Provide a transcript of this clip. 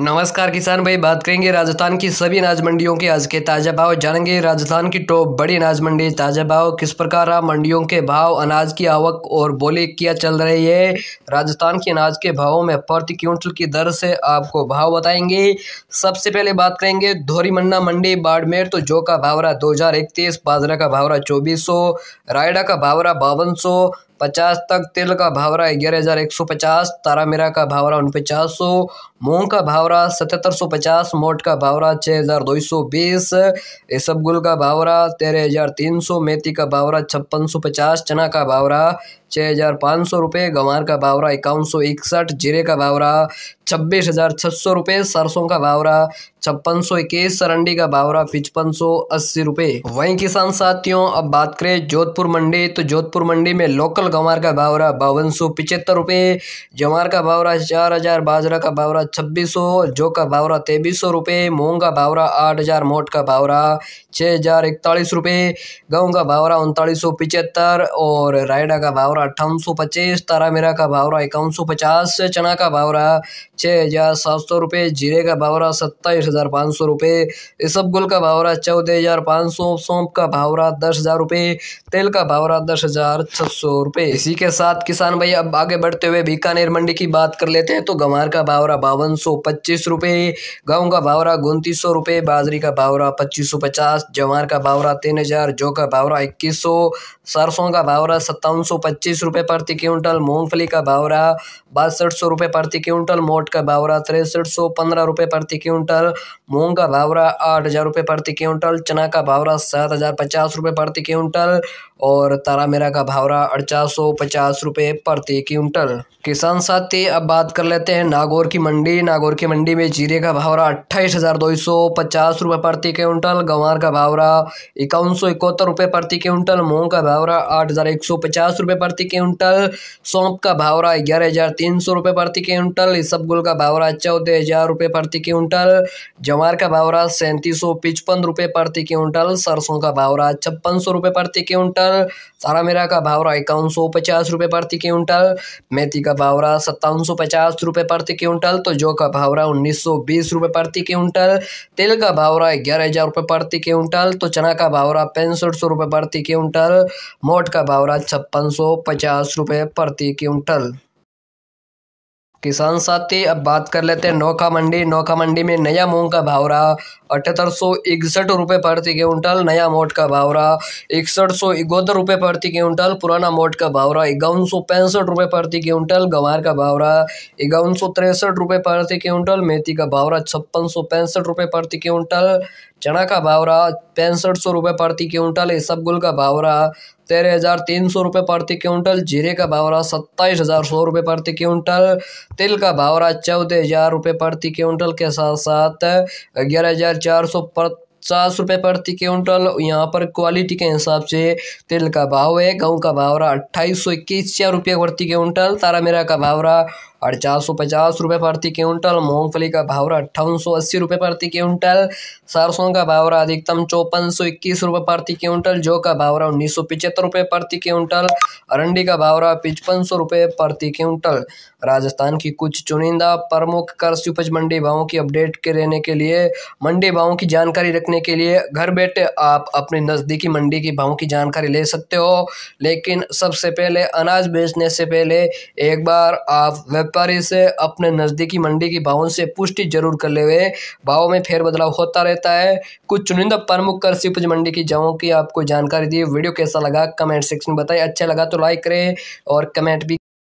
नमस्कार किसान भाई बात करेंगे राजस्थान की सभी अनाज मंडियों के आज के ताज़ा भाव जानेंगे राजस्थान की टॉप बड़ी अनाज मंडी ताज़ा भाव किस प्रकार रहा मंडियों के भाव अनाज की आवक और बोली क्या चल रही है राजस्थान के अनाज के भावों में प्रति क्विंटल की दर से आपको भाव बताएंगे सबसे पहले बात करेंगे धोरी मन्ना मंडी बाड़मेर तो जो का भावरा दो बाजरा का भावरा चौबीस रायडा का भावरा बावन पचास तक तेल का भावरा ग्यारह हज़ार एक सौ पचास तारा मीरा का भावरा उन उनपचास सौ मूंग का भावरा सतहत्तर सौ पचास मोट का भावरा छः हज़ार दो सौ बीस रसबगुल का भावरा तेरह हज़ार तीन सौ मेथी का भावरा छप्पन सौ पचास चना का भावरा छः हज़ार पाँच सौ रुपये गंवार का बावरा इक्यावन सौ इकसठ जीरे का बावरा छब्बीस हज़ार छः सौ रुपये सरसों का बावरा छप्पन सौ इक्कीस सरंडी का बावरा पिचपन सौ अस्सी रुपये वहीं किसान साथियों अब बात करें जोधपुर मंडी तो जोधपुर मंडी में लोकल गंवार का भावरा बावन सौ पिचहत्तर रुपये जवार का भावरा चार हज़ार बाजरा का भावरा छब्बीस सौ जो का भावरा तेबीस सौ रुपये मूंग का भावरा आठ हज़ार मोट का भावरा छः हज़ार इकतालीस रुपये गेहूँ का भावरा उनतालीस सौ पिचहत्तर और रायडा का भावरा अट्ठावन सौ पच्चीस तारा मेरा का भाव रहा इक्यावन सौ पचास चना का भाव रहा छः हज़ार सात सौ रुपये जीरे का भाव रहा सत्ताईस हज़ार पाँच सौ रुपये इसबगुल का भाव रहा चौदह हज़ार पाँच सौ सौंप का भाव रहा दस हज़ार रुपये तेल का भाव रहा दस हज़ार छः सौ रुपये इसी के साथ किसान भाई अब आगे बढ़ते हुए बीकानेर मंडी की बात कर लेते हैं तो गंवार का भाव रहा बावन सौ पच्चीस रुपये गेहूँ का भाव रहा उनतीस सौ रुपये बाजरी का भाव रहा पच्चीस सौ पचास जवार का भाव रहा तीन हज़ार जौ का भाव रहा इक्कीस सौ सरसों का भाव रहा सत्तावन सौ पच्चीस पच्चीस रुपये प्रति क्विंटल मूंगफली का भाव रहा बासठ सौ रुपये प्रति क्विंटल मोट का भाव रहा तिरसठ सौ पंद्रह रुपये प्रति क्विंटल मूंग का भाव रहा आठ हज़ार रुपये प्रति क्विंटल चना का भाव रहा सात हज़ार पचास रुपये प्रति क्विंटल और तारा मेरा का भाव रहा अड़चास सौ पचास रुपये प्रति क्विंटल किसान साथी अब बात कर लेते हैं नागौर की मंडी नागौर की मंडी में जीरे का भाव रहा अट्ठाईस हज़ार दो सौ पचास रुपये प्रति क्विंटल गंवार का भाव रहा इक्यावन सौ इकहत्तर रुपये प्रति क्विंटल मूंग का भाव रहा आठ हज़ार एक सौ पचास रुपये प्रति प्रति क्विंटल सौंप का भाव रहा है ग्यारह हज़ार तीन सौ रुपये प्रति क्विंटल इसबगुल का भाव रहा है चौदह हज़ार रुपये प्रति क्विंटल जवार का भाव रहा सैंतीस सौ पिचपन रुपये प्रति क्विंटल सरसों का भाव रहा छप्पन सौ रुपये प्रति क्विंटल सारा मेरा का भाव रहा इक्यावन सौ पचास रुपये प्रति क्विंटल मेथी का भाव रहा सत्तावन सौ पचास रुपये प्रति क्विंटल तो जो का भाव रहा उन्नीस सौ बीस रुपये प्रति क्विंटल तेल का भाव रहा ग्यारह हज़ार रुपये प्रति क्विंटल तो चना का भाव रहा पैंसठ सौ रुपये प्रति क्विंटल मोट का भाव रहा छप्पन सौ पचास रुपये प्रति क्विंटल किसान साथी अब बात कर लेते हैं नौखा मंडी नौखा मंडी में नया मूंग का भाव रहा अठहत्तर सौ इकसठ रुपये प्रति क्विंटल नया मोट का भाव रहा इकसठ सौ इकहत्तर रुपये प्रति क्विंटल पुराना मोट का भाव रहा इक्यावन सौ पैंसठ रुपये प्रति क्विंटल गंवार का भाव रहा इक्यावन सौ तिरसठ रुपये प्रति क्विंटल मेथी का भाव रहा छप्पन सौ पैंसठ रुपये प्रति क्विंटल चना का भाव रहा पैंसठ सौ रुपये प्रति क्विंटल इसबगुल का भाव रहा तेरह हज़ार तीन सौ रुपये प्रति क्विंटल जीरे का भाव रहा सत्ताईस हज़ार सौ रुपये प्रति क्विंटल तिल का भाव रहा चौदह हज़ार रुपये प्रति क्विंटल के साथ साथ ग्यारह हज़ार चार सौ पचास रुपये प्रति क्विंटल यहाँ पर क्वालिटी के हिसाब से तिल का भाव है गेहूँ का भाव रहा अट्ठाईस सौ इक्कीस रुपये प्रति क्विंटल तारा मेरा का भाव रहा और चार पचास प्रति क्विंटल मूंगफली का भावरा अट्ठावन सौ अस्सी प्रति क्विंटल सरसों का भावरा अधिकतम चौपन सौ इक्कीस प्रति क्विंटल जो का भावरा उन्नीस सौ पिचहत्तर रुपये प्रति क्विंटल अरंडी का भावरा पचपन सौ रुपये प्रति क्विंटल राजस्थान की कुछ चुनिंदा प्रमुख कृषि उपज मंडी भावों की अपडेट के रहने के लिए मंडी भावों की जानकारी रखने के लिए घर बैठे आप अपने नज़दीकी मंडी की भावों की जानकारी ले सकते हो लेकिन सबसे पहले अनाज बेचने से पहले एक बार आप वेब व्यापारी से अपने नज़दीकी मंडी की भावों से पुष्टि जरूर कर ले हुए भावों में फेरबदलाव होता रहता है कुछ चुनिंदा प्रमुख कृषि उपज मंडी की जगहों की आपको जानकारी दी वीडियो कैसा लगा कमेंट सेक्शन में बताए अच्छा लगा तो लाइक करें और कमेंट भी